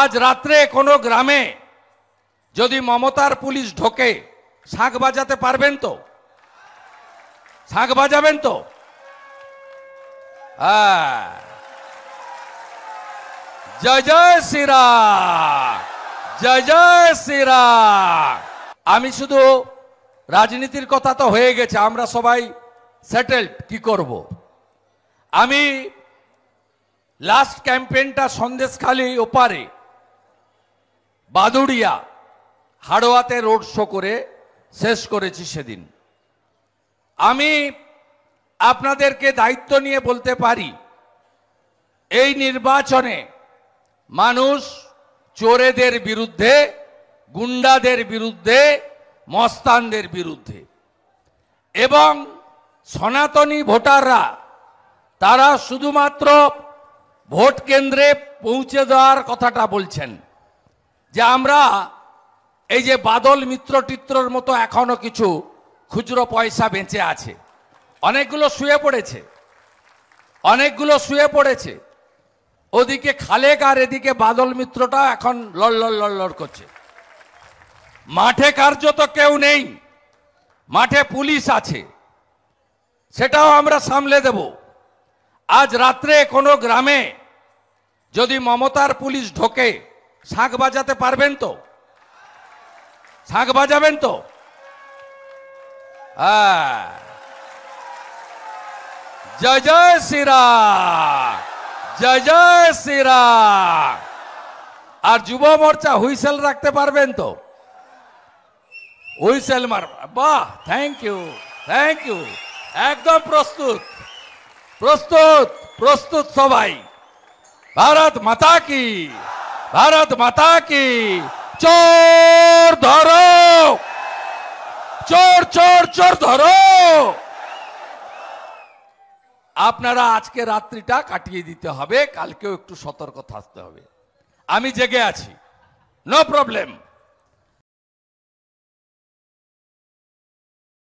আজ রাত্রে কোনো গ্রামে যদি মমতার পুলিশ ঢোকে শাঁখ বাজাতে পারবেন তো শাঁখ বাজাবেন তো হ্যাঁ। জয় জয় শিরা জয় জয় শিরা আমি শুধু রাজনীতির কথা তো হয়ে গেছে আমরা সবাই সেটেলড কি করব। আমি লাস্ট ক্যাম্পেইনটা সন্দেশখালি ওপারে বাদুড়িয়া হাড়োয়াতে রোড শো করে শেষ করেছি সেদিন আমি আপনাদেরকে দায়িত্ব নিয়ে বলতে পারি এই নির্বাচনে মানুষ চোরেদের বিরুদ্ধে গুন্ডাদের বিরুদ্ধে মস্তানদের বিরুদ্ধে এবং সনাতনী ভোটাররা তারা শুধুমাত্র ভোট কেন্দ্রে পৌঁছে দেওয়ার কথাটা বলছেন যে আমরা এই যে বাদল মিত্র টিত্রর মতো এখনও কিছু খুচরো পয়সা বেঁচে আছে অনেকগুলো শুয়ে পড়েছে অনেকগুলো শুয়ে পড়েছে ওদিকে খালেক আর এদিকে বাদল মিত্রটা এখন লড় লড় করছে মাঠে কার্য তো কেউ নেই মাঠে পুলিশ আছে সেটাও আমরা সামলে দেব আজ রাত্রে কোনো গ্রামে যদি মমতার পুলিশ ঢোকে শাক বাজাতে পারবেন তো শাক বাজাবেন তো হ্যাঁ। জয় জয় শিরা জয় জয় শিরা আর যুব মোর্চা হুইসেল রাখতে পারবেন তো হুইসেল মার বাহ থ্যাংক ইউ থ্যাংক ইউ একদম প্রস্তুত প্রস্তুত প্রস্তুত সবাই ভারত মাতা কি ভারত মাতা কি চোর ধরো চোর চোর চোর ধরো আপনারা আজকে রাত্রিটা কাটিয়ে দিতে হবে কালকেও একটু সতর্ক থাকতে হবে আমি জেগে আছি নো প্রবলেম